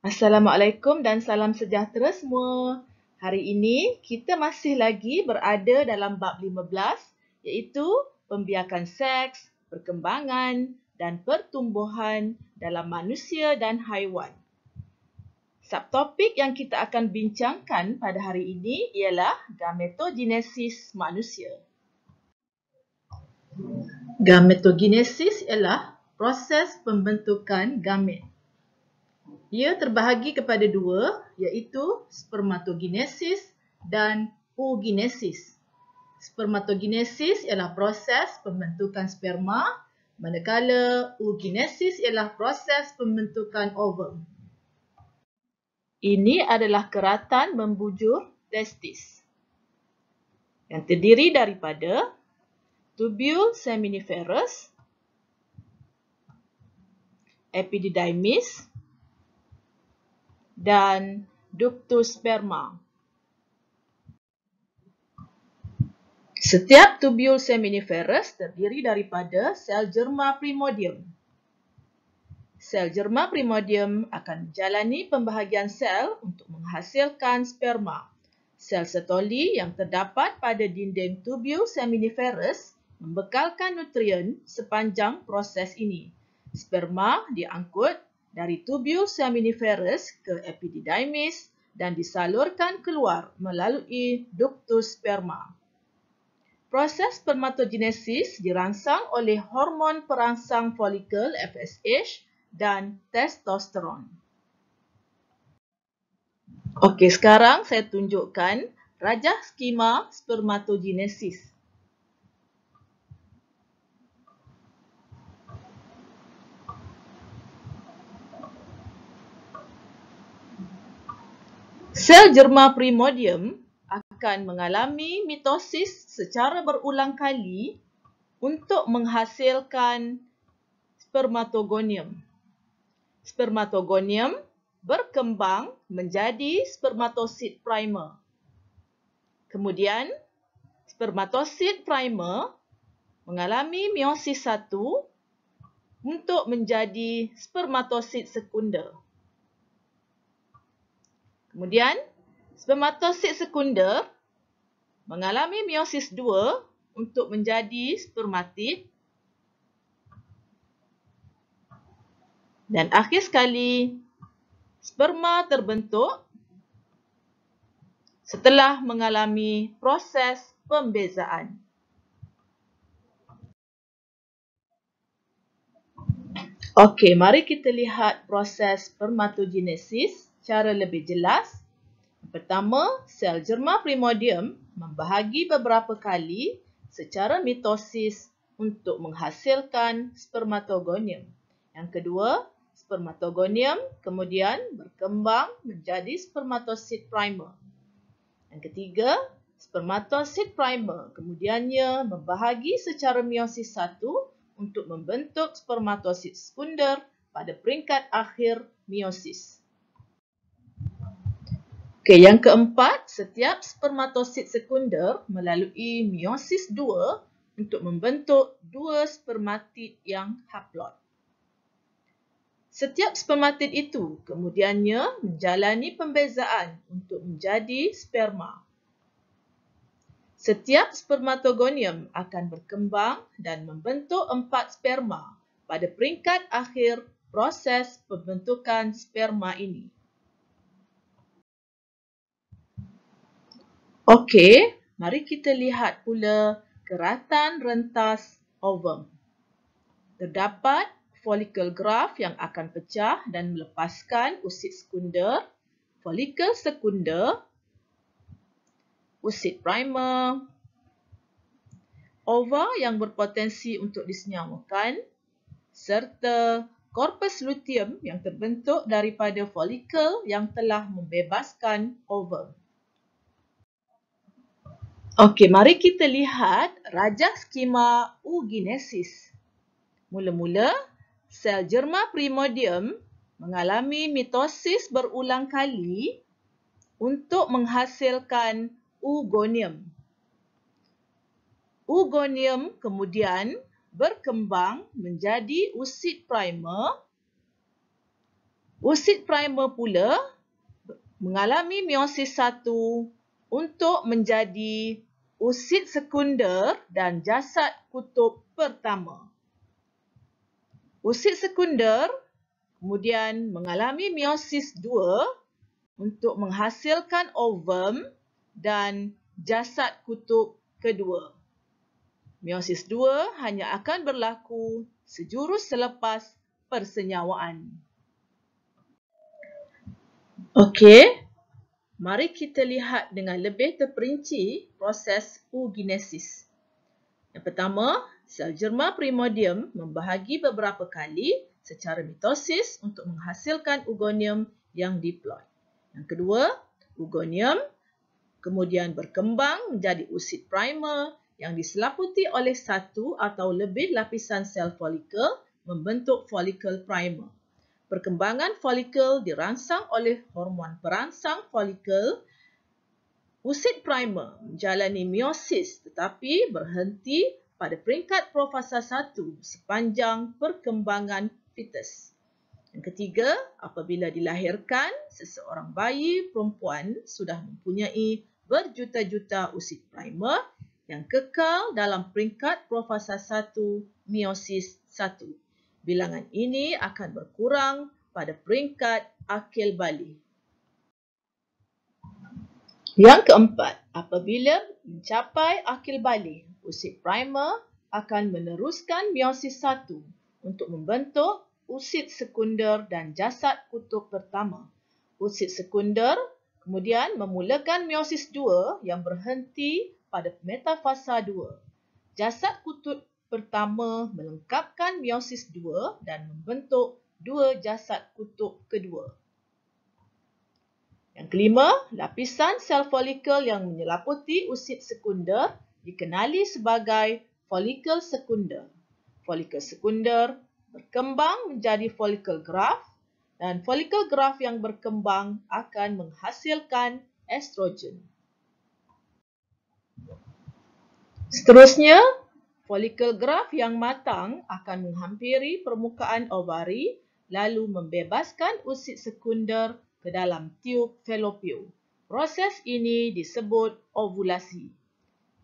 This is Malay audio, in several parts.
Assalamualaikum dan salam sejahtera semua. Hari ini kita masih lagi berada dalam bab 15 iaitu pembiakan seks, perkembangan dan pertumbuhan dalam manusia dan haiwan. Subtopik yang kita akan bincangkan pada hari ini ialah gametogenesis manusia. Gametogenesis ialah proses pembentukan gamet. Ia terbahagi kepada dua iaitu spermatogenesis dan oogenesis. Spermatogenesis ialah proses pembentukan sperma manakala oogenesis ialah proses pembentukan ovum. Ini adalah keratan membujur testis yang terdiri daripada tubule seminiferus, epididymis, dan sperma. Setiap tubul seminiferus terdiri daripada sel germa primodium. Sel germa primodium akan menjalani pembahagian sel untuk menghasilkan sperma. Sel setoli yang terdapat pada dinding tubul seminiferus membekalkan nutrien sepanjang proses ini. Sperma diangkut dari tubul seminiferus ke epididymis dan disalurkan keluar melalui ductus sperma. Proses spermatogenesis dirangsang oleh hormon perangsang folikel FSH dan testosteron. Okey, sekarang saya tunjukkan rajah skema spermatogenesis. Sel germa primordium akan mengalami mitosis secara berulang kali untuk menghasilkan spermatogonium. Spermatogonium berkembang menjadi spermatosid primer. Kemudian, spermatosid primer mengalami meiosis satu untuk menjadi spermatosid sekunder. Kemudian, spermatosit sekunder mengalami meiosis 2 untuk menjadi spermatid. Dan akhir sekali, sperma terbentuk setelah mengalami proses pembezaan. Okey, mari kita lihat proses spermatogenesis secara lebih jelas. Pertama, sel germa primordium membahagi beberapa kali secara mitosis untuk menghasilkan spermatogonium. Yang kedua, spermatogonium kemudian berkembang menjadi spermatosit primer. Yang ketiga, spermatosit primer kemudiannya membahagi secara meiosis satu untuk membentuk spermatosit sekunder pada peringkat akhir meiosis. Okey, yang keempat, setiap spermatosit sekunder melalui meiosis 2 untuk membentuk dua spermatid yang haploid. Setiap spermatid itu kemudiannya menjalani pembezaan untuk menjadi sperma. Setiap spermatogonium akan berkembang dan membentuk empat sperma pada peringkat akhir proses pembentukan sperma ini. Okey, mari kita lihat pula keratan rentas ovum. Terdapat folikel graf yang akan pecah dan melepaskan usid sekunder, folikel sekunder, usid primer, ova yang berpotensi untuk disenyawakan serta korpus luteum yang terbentuk daripada folikel yang telah membebaskan ovum. Okey, mari kita lihat rajah skema Ugenesis. Mula-mula, sel germa primordium mengalami mitosis berulang kali untuk menghasilkan Ugonium. Ugonium kemudian berkembang menjadi usid primer. Usid primer pula mengalami meiosis satu untuk menjadi usid sekunder dan jasad kutub pertama. Usid sekunder kemudian mengalami meiosis 2 untuk menghasilkan ovum dan jasad kutub kedua. Meiosis 2 hanya akan berlaku sejurus selepas persenyawaan. Okey mari kita lihat dengan lebih terperinci proses eugenesis. Yang pertama, sel germa primordium membahagi beberapa kali secara mitosis untuk menghasilkan ugonium yang diploid. Yang kedua, ugonium kemudian berkembang menjadi usid primer yang diselaputi oleh satu atau lebih lapisan sel folikel membentuk folikel primer perkembangan folikel dirangsang oleh hormon perangsang folikel. Usid primer menjalani meiosis tetapi berhenti pada peringkat profasa 1 sepanjang perkembangan fetus. Yang ketiga, apabila dilahirkan, seseorang bayi perempuan sudah mempunyai berjuta-juta usid primer yang kekal dalam peringkat profasa 1 meiosis 1. Bilangan ini akan berkurang pada peringkat akil bali. Yang keempat, apabila mencapai akil bali, usid primer akan meneruskan meiosis satu untuk membentuk usid sekunder dan jasad kutub pertama. Usid sekunder kemudian memulakan meiosis dua yang berhenti pada metafasa dua. Jasad kutub pertama melengkapkan meiosis dua dan membentuk dua jasad kutub kedua. Yang kelima, lapisan sel folikel yang menyelaputi usid sekunder dikenali sebagai folikel sekunder. Folikel sekunder berkembang menjadi folikel graf dan folikel graf yang berkembang akan menghasilkan estrogen. Seterusnya, Folikel graf yang matang akan menghampiri permukaan ovari lalu membebaskan usid sekunder ke dalam tube fallopio. Proses ini disebut ovulasi.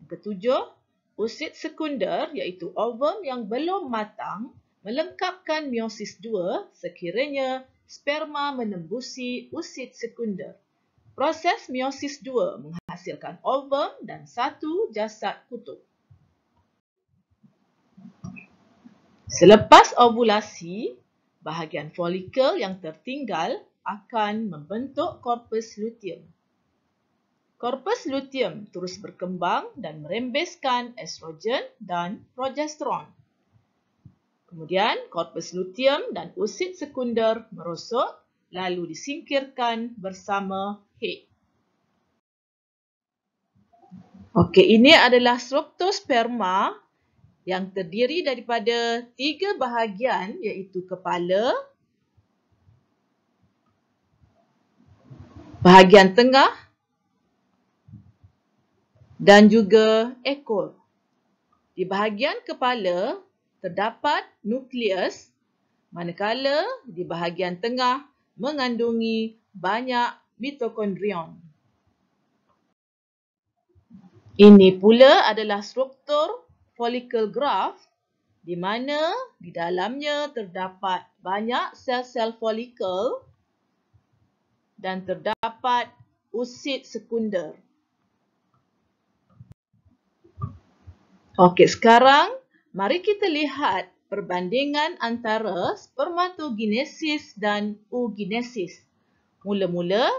Ketujuh, usid sekunder iaitu ovum yang belum matang melengkapkan meiosis dua sekiranya sperma menembusi usid sekunder. Proses meiosis dua menghasilkan ovum dan satu jasad kutub. Selepas ovulasi, bahagian folikel yang tertinggal akan membentuk korpus luteum. Korpus luteum terus berkembang dan merembeskan estrogen dan progesteron. Kemudian, korpus luteum dan usid sekunder merosot lalu disingkirkan bersama h. Okey, ini adalah struktur sperma yang terdiri daripada tiga bahagian iaitu kepala, bahagian tengah dan juga ekor. Di bahagian kepala terdapat nukleus manakala di bahagian tengah mengandungi banyak mitokondrion. Ini pula adalah struktur follicle graft di mana di dalamnya terdapat banyak sel-sel follicle dan terdapat usid sekunder. Okey, sekarang mari kita lihat perbandingan antara spermatogenesis dan oogenesis. Mula-mula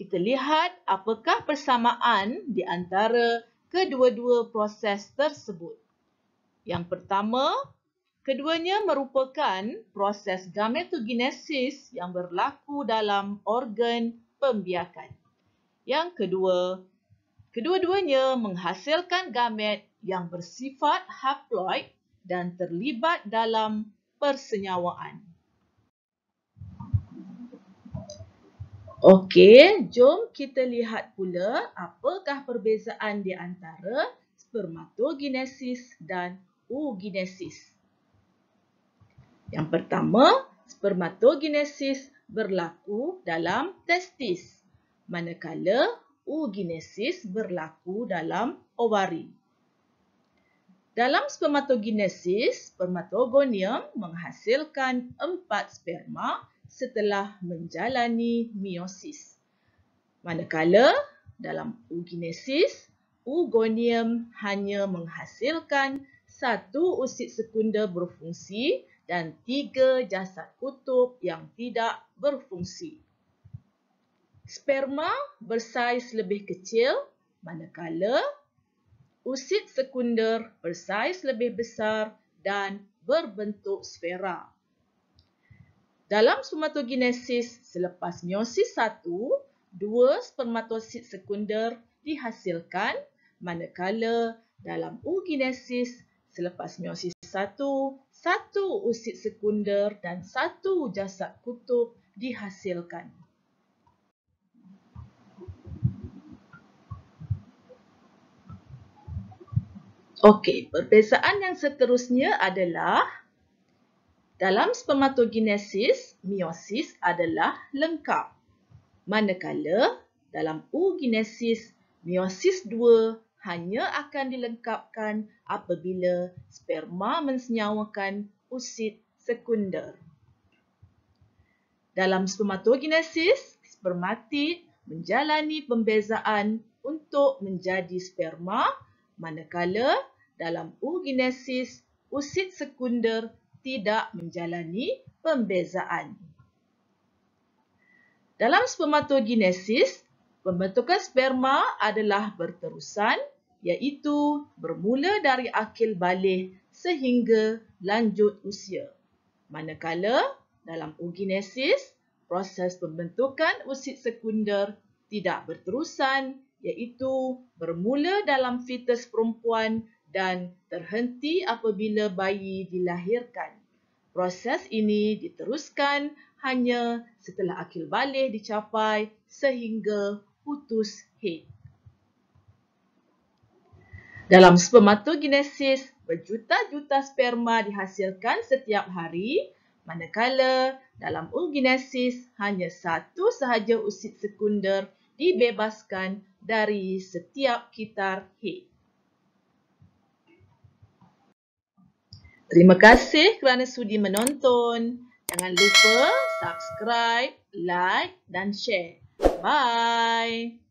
kita lihat apakah persamaan di antara kedua-dua proses tersebut. Yang pertama, keduanya merupakan proses gametogenesis yang berlaku dalam organ pembiakan. Yang kedua, kedua-duanya menghasilkan gamet yang bersifat haploid dan terlibat dalam persenyawaan. Okey, jom kita lihat pula apakah perbezaan di antara spermatogenesis dan oogenesis. Yang pertama, spermatogenesis berlaku dalam testis. Manakala oogenesis berlaku dalam ovari. Dalam spermatogenesis, spermatogonium menghasilkan empat sperma setelah menjalani meiosis. Manakala dalam oogenesis, oogonium hanya menghasilkan satu usid sekunder berfungsi dan tiga jasad kutub yang tidak berfungsi. Sperma bersaiz lebih kecil manakala usid sekunder bersaiz lebih besar dan berbentuk sfera. Dalam spermatogenesis selepas meiosis 1, dua spermatosit sekunder dihasilkan manakala dalam oogenesis selepas meiosis satu, satu usid sekunder dan satu jasad kutub dihasilkan. Okey, perbezaan yang seterusnya adalah dalam spermatogenesis, meiosis adalah lengkap. Manakala dalam oogenesis, meiosis hanya akan dilengkapkan apabila sperma mensenyawakan usid sekunder. Dalam spermatogenesis, spermatid menjalani pembezaan untuk menjadi sperma manakala dalam oogenesis, usid sekunder tidak menjalani pembezaan. Dalam spermatogenesis, pembentukan sperma adalah berterusan iaitu bermula dari akil balik sehingga lanjut usia. Manakala dalam Uginesis proses pembentukan usid sekunder tidak berterusan iaitu bermula dalam fetus perempuan dan terhenti apabila bayi dilahirkan. Proses ini diteruskan hanya setelah akil balik dicapai sehingga putus head. Dalam spermatogenesis, berjuta-juta sperma dihasilkan setiap hari, manakala dalam oogenesis hanya satu sahaja usid sekunder dibebaskan dari setiap kitar h. Terima kasih kerana sudi menonton. Jangan lupa subscribe, like dan share. Bye!